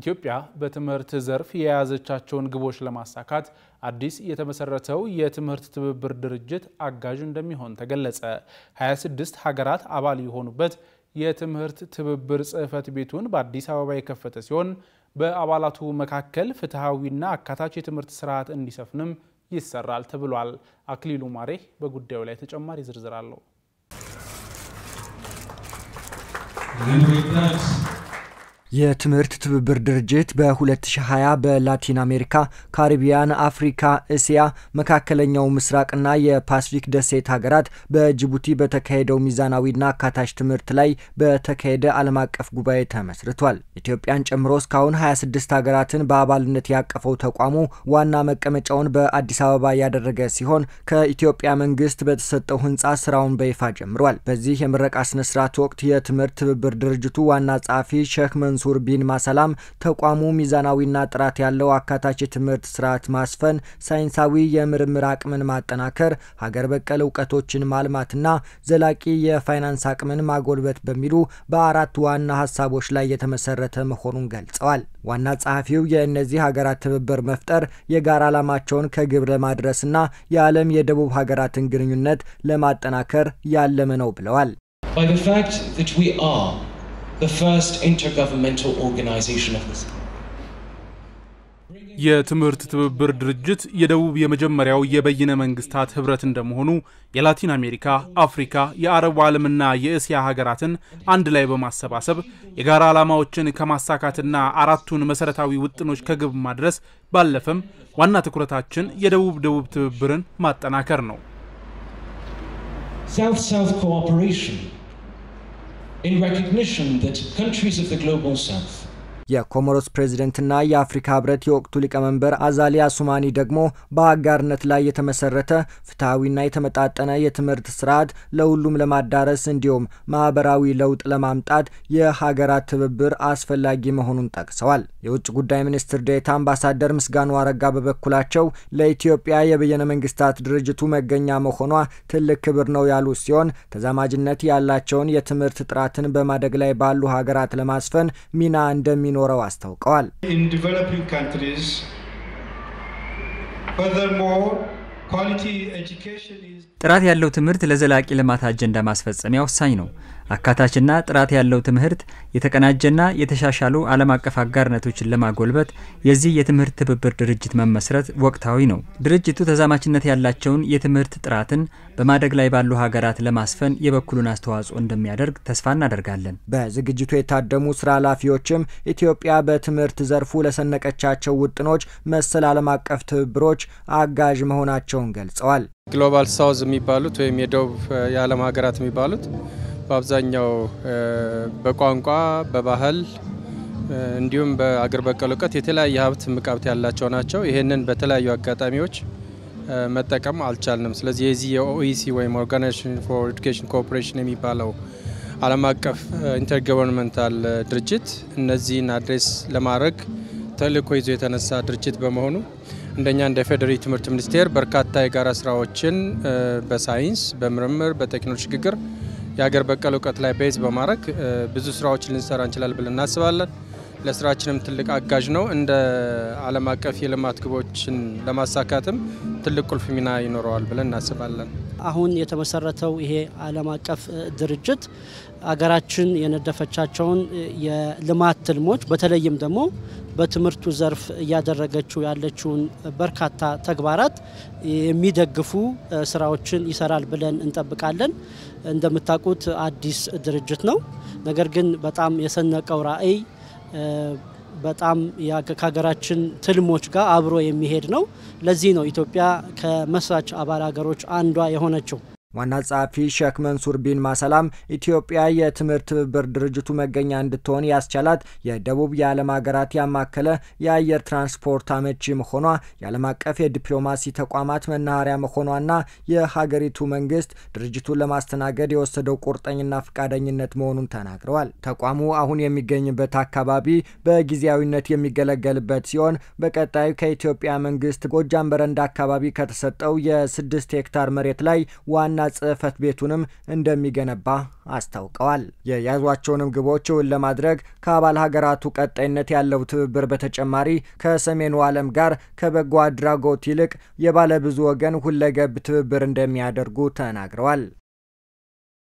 ኢትዮጵያ በትምህርት ዘርፍ የያዘቻቸውን ግቦች ለማሳካት አዲስ የተመሰረተው የትምህርት ትብብር ድርጅት አጋዥ እንደሚሆን ተገለጸ። 26 ሀገራት አባል የሆኑበት የትምህርት ትብብር ጽህፈት ቤቱን በአዲስ አበባ የከፈተ ሲሆን በአባላቱ መካከል ፍትሐዊና አካታች የትምህርት ስርዓት እንዲሰፍንም ይሰራል ተብሏል። አክሊሉ ማሬ በጉዳዩ ላይ ተጨማሪ ዝርዝር አለው። የትምህርት ትብብር ድርጅት በ2020 በላቲን አሜሪካ፣ ካሪቢያን፣ አፍሪካ፣ እስያ፣ መካከለኛው ምስራቅና የፓስፊክ ደሴት ሀገራት በጅቡቲ በተካሄደው ሚዛናዊና አካታች ትምህርት ላይ በተካሄደ ዓለም አቀፍ ጉባኤ ተመስርቷል። ኢትዮጵያን ጨምሮ እስካሁን 26 ሀገራትን በአባልነት ያቀፈው ተቋሙ ዋና መቀመጫውን በአዲስ አበባ ያደረገ ሲሆን ከኢትዮጵያ መንግስት በተሰጠው ህንፃ ስራውን በይፋ ጀምሯል። በዚህ የምረቃ ስነስርዓት ወቅት የትምህርት ትብብር ድርጅቱ ዋና ጸሐፊ ሼክ መንሱ መንሱር ቢን ማሰላም ተቋሙ ሚዛናዊና ጥራት ያለው አካታች የትምህርት ስርዓት ማስፈን፣ ሳይንሳዊ የምርምር አቅምን ማጠናከር፣ ሀገር በቀል እውቀቶችን ማልማትና ዘላቂ የፋይናንስ አቅምን ማጎልበት በሚሉ በአራት ዋና ሀሳቦች ላይ የተመሰረተ መሆኑን ገልጸዋል። ዋና ጸሐፊው የእነዚህ ሀገራት ትብብር መፍጠር የጋራ ዓላማቸውን ከግብ ለማድረስና የዓለም የደቡብ ሀገራትን ግንኙነት ለማጠናከር ያለመ ነው ብለዋል። የትምህርት ትብብር ድርጅት የደቡብ የመጀመሪያው የበይነ መንግስታት ህብረት እንደመሆኑ የላቲን አሜሪካ፣ አፍሪካ፣ የአረቡ ዓለምና የእስያ ሀገራትን አንድ ላይ በማሰባሰብ የጋራ ዓላማዎችን ከማሳካትና አራቱን መሰረታዊ ውጥኖች ከግብ ማድረስ ባለፈም ዋና ትኩረታችን የደቡብ ደቡብ ትብብርን ማጠናከር ነው in recognition that countries of the global south የኮሞሮስ ፕሬዝደንትና የአፍሪካ ህብረት የወቅቱ ሊቀመንበር አዛሊ አሱማኒ ደግሞ በአጋርነት ላይ የተመሰረተ ፍትሐዊና የተመጣጠነ የትምህርት ስርዓት ለሁሉም ለማዳረስ እንዲሁም ማህበራዊ ለውጥ ለማምጣት የሀገራት ትብብር አስፈላጊ መሆኑን ጠቅሰዋል። የውጭ ጉዳይ ሚኒስትር ዴታ አምባሳደር ምስጋኑ አረጋ በበኩላቸው ለኢትዮጵያ የበየነ መንግስታት ድርጅቱ መገኛ መሆኗ ትልቅ ክብር ነው ያሉ ሲሆን ተዛማጅነት ያላቸውን የትምህርት ጥራትን በማደግ ላይ ባሉ ሀገራት ለማስፈን ሚና እንደሚኖር እንደሚኖረው አስታውቀዋል። ጥራት ያለው ትምህርት ለዘላቂ ልማት አጀንዳ ማስፈጸሚያ ወሳኝ ነው። አካታችና ጥራት ያለው ትምህርት የተቀናጀና የተሻሻሉ ዓለም አቀፍ አጋርነቶችን ለማጎልበት የዚህ የትምህርት ትብብር ድርጅት መመስረት ወቅታዊ ነው። ድርጅቱ ተዛማችነት ያላቸውን የትምህርት ጥራትን በማደግ ላይ ባሉ ሀገራት ለማስፈን የበኩሉን አስተዋጽኦ እንደሚያደርግ ተስፋ እናደርጋለን። በዝግጅቱ የታደሙ ስራ ኃላፊዎችም ኢትዮጵያ በትምህርት ዘርፉ ለሰነቀቻቸው ውጥኖች መሰል ዓለም አቀፍ ትብብሮች አጋዥ መሆናቸውን ገልጸዋል። ግሎባል ሳውዝ የሚባሉት ወይም የደቡብ የዓለም ሀገራት የሚባሉት በአብዛኛው በቋንቋ በባህል እንዲሁም በአገር በቀል እውቀት የተለያየ ሀብት ምቃብት ያላቸው ናቸው። ይህንን በተለያዩ አጋጣሚዎች መጠቀም አልቻልንም። ስለዚህ የዚህ የኦኢሲ ወይም ኦርጋናይዜሽን ፎር ኤዱኬሽን ኮኦፕሬሽን የሚባለው ዓለም አቀፍ ኢንተርገቨርንመንታል ድርጅት እነዚህን አድሬስ ለማድረግ ተልእኮ ይዞ የተነሳ ድርጅት በመሆኑ እንደኛ እንደ ፌዴራል ትምህርት ሚኒስቴር በርካታ የጋራ ስራዎችን በሳይንስ፣ በምርምር፣ በቴክኖሎጂ ሽግግር የሀገር በቀል እውቀት ላይ ቤዝ በማድረግ ብዙ ስራዎችን ልንሰራ እንችላል ብለን እናስባለን። ለስራችንም ትልቅ አጋዥ ነው። እንደ ዓለም አቀፍ የልማት ግቦችን ለማሳካትም ትልቅ ቁልፍ ሚና ይኖረዋል ብለን እናስባለን። አሁን የተመሰረተው ይሄ ዓለም አቀፍ ድርጅት አገራችን የነደፈቻቸውን የልማት ትልሞች በተለይም ደግሞ በትምህርቱ ዘርፍ እያደረገችው ያለችውን በርካታ ተግባራት የሚደግፉ ስራዎችን ይሰራል ብለን እንጠብቃለን። እንደምታውቁት አዲስ ድርጅት ነው። ነገር ግን በጣም የሰነቀው ራዕይ በጣም ከሀገራችን ትልሞች ጋር አብሮ የሚሄድ ነው። ለዚህ ነው ኢትዮጵያ ከመስራች አባል ሀገሮች አንዷ የሆነችው። ዋና ጸሐፊ ሼክ መንሱር ቢን ማሰላም ኢትዮጵያ የትምህርት ትብብር ድርጅቱ መገኛ እንድትሆን ያስቻላት የደቡብ የዓለም ሀገራት ያማከለ የአየር ትራንስፖርት አመቺ መሆኗ የዓለም አቀፍ የዲፕሎማሲ ተቋማት መናኸሪያ መሆኗና የሀገሪቱ መንግስት ድርጅቱን ለማስተናገድ የወሰደው ቁርጠኝና ፈቃደኝነት መሆኑን ተናግረዋል። ተቋሙ አሁን የሚገኝበት አካባቢ በጊዜያዊነት የሚገለገልበት ሲሆን በቀጣዩ ከኢትዮጵያ መንግስት ጎጃም በረንዳ አካባቢ ከተሰጠው የስድስት ሄክታር መሬት ላይ ዋና ጽህፈት ቤቱንም እንደሚገነባ አስታውቀዋል። የያዟቸውንም ግቦች እውን ለማድረግ ከአባል ሀገራቱ ቀጣይነት ያለው ትብብር በተጨማሪ ከሰሜኑ ዓለም ጋር ከበጎ አድራጎት ይልቅ የባለብዙ ወገን ሁለገብ ትብብር እንደሚያደርጉ ተናግረዋል።